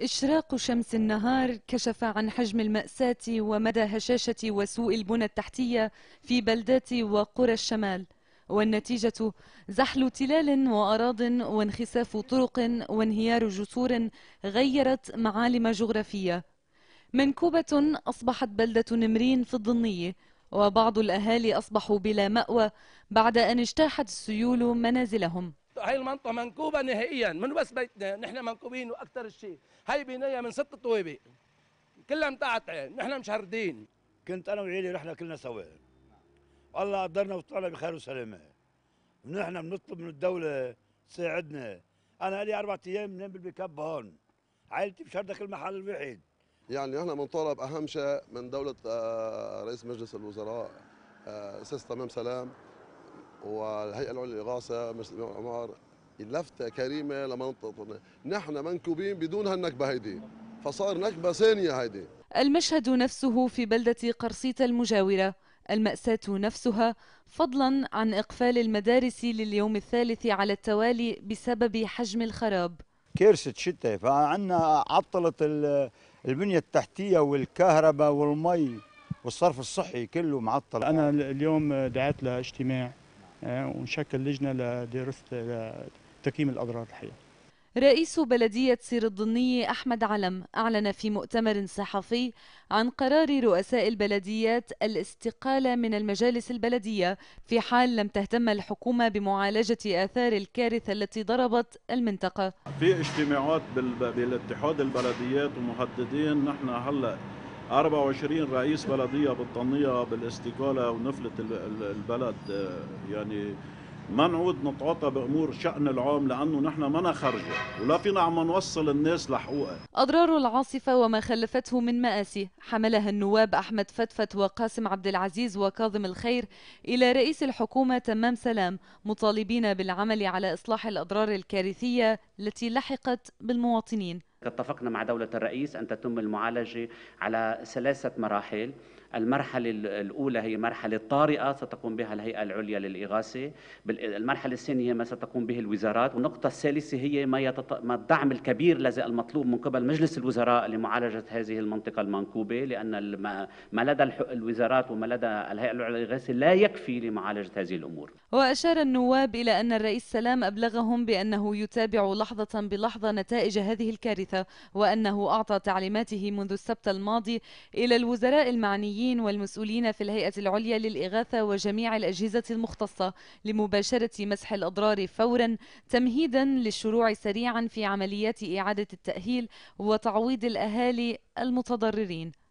إشراق شمس النهار كشف عن حجم المأساة ومدى هشاشة وسوء البنى التحتية في بلدات وقرى الشمال والنتيجة زحل تلال وأراض وانخساف طرق وانهيار جسور غيرت معالم جغرافية منكوبة أصبحت بلدة نمرين في الضنية وبعض الأهالي أصبحوا بلا مأوى بعد أن اجتاحت السيول منازلهم هاي المنطقه منكوبه نهائيا من بس بيتنا نحن منكوبين واكثر شيء هاي بنايه من ست طويبه كلها متقطعه نحن مشردين كنت انا وعيلي رحنا كلنا سوا الله قدرنا وطلعنا بخير وسلامه نحن بنطلب من الدوله تساعدنا انا لي اربع ايام بنام بالبيكاب هون عائلتي كل المحل الوحيد يعني نحن بنطالب اهم شيء من دوله آه، رئيس مجلس الوزراء آه، استاذ تمام سلام والهيئه العليا للاغاثه مثل الامام عمار لفته كريمه لمنطقتنا نحن منكوبين بدون هالنكبه هيدي فصار نكبه ثانيه هيدي المشهد نفسه في بلده قرصيت المجاوره المأساة نفسها فضلا عن إقفال المدارس لليوم الثالث على التوالي بسبب حجم الخراب كارثة شتاء فعنا عطلت البنية التحتية والكهرباء والمي والصرف الصحي كله معطل أنا اليوم دعيت لاجتماع ونشكل لجنه لدراسه تقييم الاضرار الحيه. رئيس بلدية سير الضنية أحمد علم أعلن في مؤتمر صحفي عن قرار رؤساء البلديات الاستقالة من المجالس البلدية في حال لم تهتم الحكومة بمعالجة آثار الكارثة التي ضربت المنطقة في اجتماعات بالاتحاد البلديات ومهددين نحن هلأ 24 رئيس بلديه بالطنيه بالاستقاله ونفلت البلد آه، يعني ما نعود نتعاطى بامور شان العام لانه نحن ما خارجه ولا فينا عم نوصل الناس لحقوقها اضرار العاصفه وما خلفته من ماسي حملها النواب احمد فتفت وقاسم عبد العزيز وكاظم الخير الى رئيس الحكومه تمام سلام مطالبين بالعمل على اصلاح الاضرار الكارثيه التي لحقت بالمواطنين اتفقنا مع دولة الرئيس أن تتم المعالجة على ثلاثة مراحل المرحلة الأولى هي مرحلة طارئة ستقوم بها الهيئة العليا للإغاثة المرحلة الثانية هي ما ستقوم به الوزارات والنقطة الثالثة هي ما, يتط... ما الدعم الكبير الذي المطلوب من قبل مجلس الوزراء لمعالجة هذه المنطقة المنكوبة لأن الم... ما لدى الوزارات وما لدى الهيئة العليا للإغاثة لا يكفي لمعالجة هذه الأمور وأشار النواب إلى أن الرئيس سلام أبلغهم بأنه يتابع لحظة بلحظة نتائج هذه الكارثة الحادثة وأنه أعطى تعليماته منذ السبت الماضي إلى الوزراء المعنيين والمسؤولين في الهيئة العليا للإغاثة وجميع الأجهزة المختصة لمباشرة مسح الأضرار فورا تمهيدا للشروع سريعا في عمليات إعادة التأهيل وتعويض الأهالي المتضررين